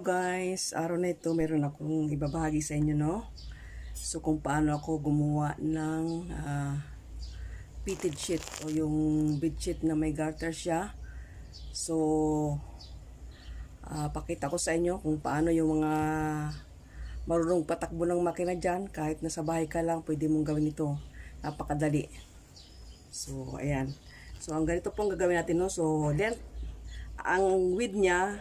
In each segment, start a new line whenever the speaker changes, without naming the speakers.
guys, araw na ito meron akong ibabahagi sa inyo no. So kung paano ako gumawa ng uh, fitted sheet o yung bed sheet na may garter siya. So uh, pakita ko sa inyo kung paano yung mga marunong patakbo ng makina dyan. Kahit nasa bahay ka lang pwede mong gawin ito. Napakadali. So ayan. So ang ganito pong gagawin natin no. So then ang width niya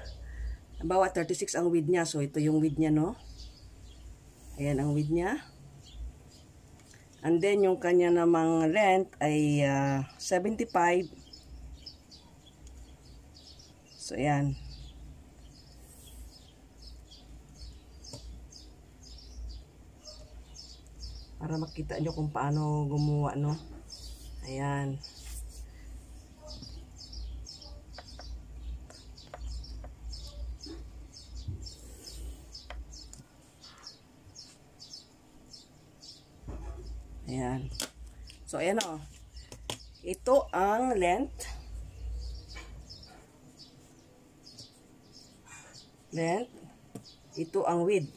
Bawa 36 ang width niya. So, ito yung width niya, no? Ayan ang width niya. And then, yung kanya namang length ay uh, ah, 75. So, ayan. Para makita nyo kung paano gumawa, no? Ayan. Ayan. So, ayan o. Ito ang length. Length. Ito ang width.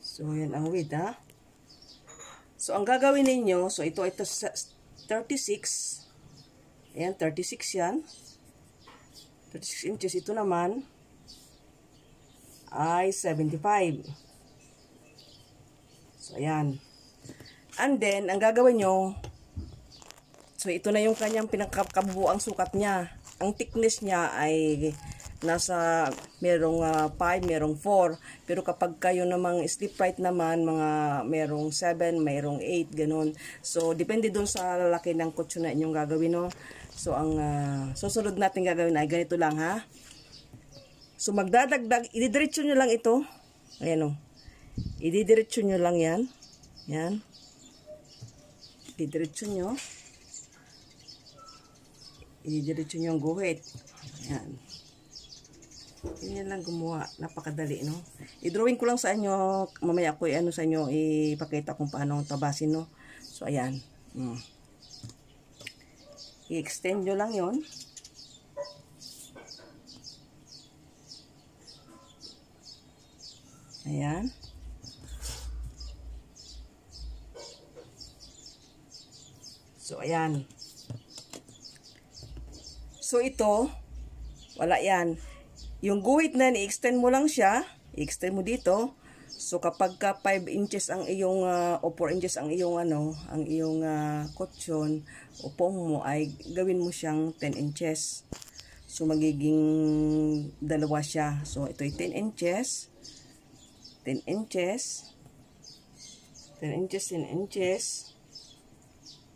So, ayan ang width ha. So, ang gagawin ninyo, so ito, ito 36. Ayan, 36 yan. 36 inches. Ito naman ay 75. So, ayan. And then, ang gagawin nyo, so ito na yung kanyang pinakabubuang sukat niya. Ang thickness niya ay nasa merong uh, ah, 5, merong 4. Pero kapag kayo namang sleep right naman, mga merong 7, merong 8, ganun. So, depende doon sa lalaki ng kutso na inyong gagawin, no? So, ang uh, susunod natin gagawin ay ganito lang, ha? So, magdadagdag, ididiretso nyo lang ito. Ayan, o. Oh. Ididiretso nyo lang yan. Yan. Didiretso nyo. Ididiretso nyo ang guhit. Yan. yan lang gumawa. Napakadali, no? I-drawing ko lang sa inyo. Mamaya ko ano sa inyo ipakita kung paano tabasin, no? So, ayan. Hmm. I-extend nyo lang yon Ayan. Ayan. So, ito, wala yan. Yung guhit na, i-extend mo lang siya. I-extend mo dito. So, kapag 5 inches ang iyong, uh, o 4 inches ang iyong, ano, ang iyong uh, kotsyon, o pong mo, ay gawin mo siyang 10 inches. So, magiging dalawa siya. So, ito ay 10 inches. 10 inches. 10 inches, 10 inches.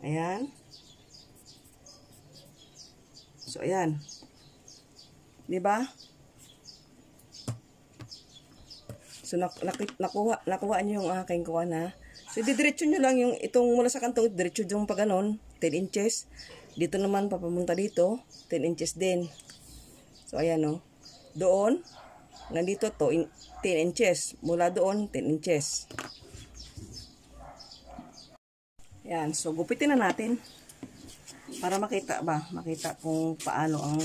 Ayan. So, ayan. Diba? So, nak nakuha, nakuha niyo yung aking kuha na. So, didiretso nyo lang yung itong mula sa kanto, diretso yung pa 10 inches. Dito naman, papamunta dito, 10 inches din. So, ayan o. Oh. Doon, nandito to, in, 10 inches. Mula doon, 10 inches. Ayan, so gupitin na natin para makita ba, makita kung paano ang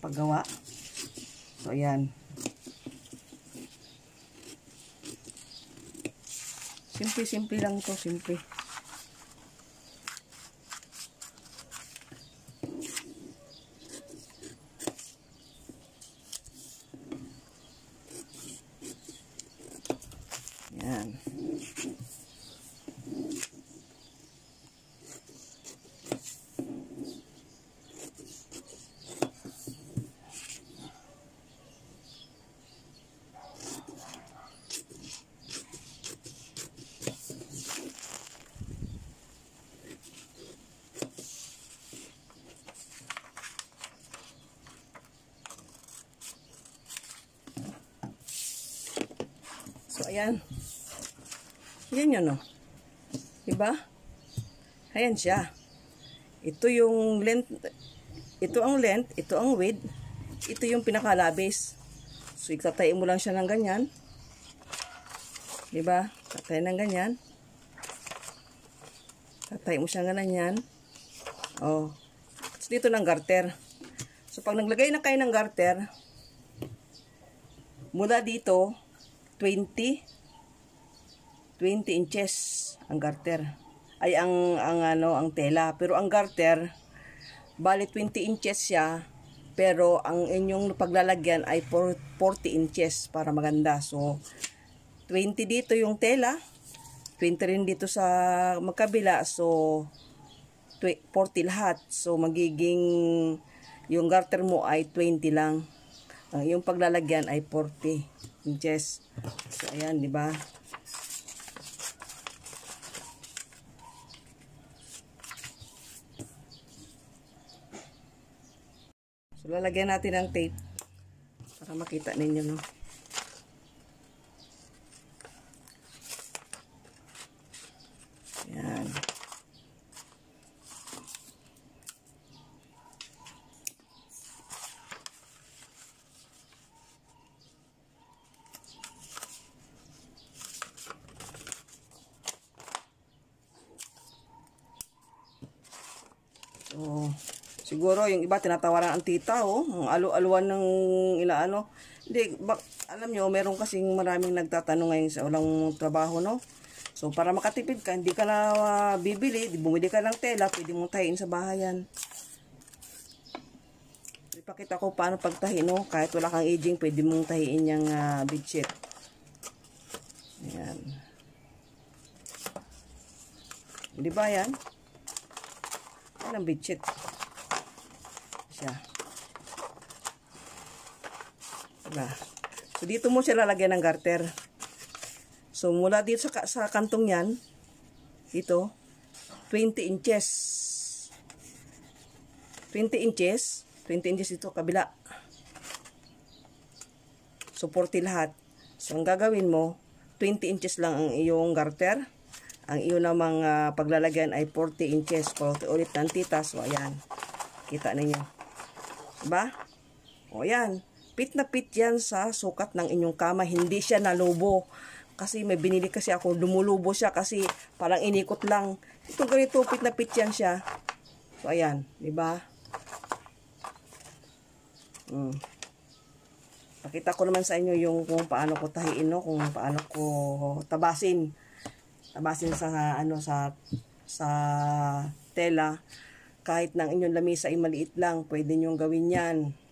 paggawa. So ayan. Simple-simple lang 'to, simple. So, ayan. Yan yun, oh. Diba? Ayan siya. Ito yung length, ito ang length, ito ang width, ito yung pinakalabis. So, itatay mo lang siya ng ganyan. Diba? Tatay ng ganyan. Tatay mo siya ng ganyan. Oh. So, dito ng garter. So, pag naglagay na kayo ng garter, mula dito, 20 20 inches ang garter. Ay ang ang ano ang tela, pero ang garter bali 20 inches siya, pero ang inyong paglalagyan ay 40 inches para maganda. So 20 dito yung tela, 20 rin dito sa magkabila. So 40 lahat. So magiging yung garter mo ay 20 lang. Ang iyong paglalagyan ay 40 inches. So, ayan, di ba? So, lalagyan natin ng tape para makita ninyo, no? Oh. Siguro yung iba tinatawaran ang tita oh, ang alu-aluan ng ilaano. Hindi bak, alam niyo, meron kasi maraming nagtatanong ngayon sa walang trabaho no. So para makatipid ka, hindi ka na uh, bibili, bumili ka ng tela, pwede mong tahiin sa bahayan. Ipakita ko paano pagtahi no, kahit wala kang aging, pwede mong tahiin yung uh, bedsheet. Ayan. Di ba yan? ng bedsheet. Siya. Diba? So, dito mo siya lalagyan ng garter. So, mula dito sa, sa kantong yan, ito, 20 inches. 20 inches. 20 inches dito, kabila. So, 40 lahat. So, ang gagawin mo, 20 inches lang ang iyong garter. Ang iyo namang uh, paglalagyan ay 40 inches. 40 ulit ng titas. O, ayan. Kita ninyo. Diba? O, ayan. Pit na pit yan sa sukat ng inyong kama. Hindi siya nalubo. Kasi may binili kasi ako. Lumulubo siya kasi parang inikot lang. Ito ganito, pit na pit yan siya. So, ayan. Diba? Hmm. Pakita ko naman sa inyo yung kung paano ko tahiin, no? kung paano ko tabasin. Ah, base sa ano sa sa tela kahit ng inyong lamisa ay maliit lang pwede niyong gawin yan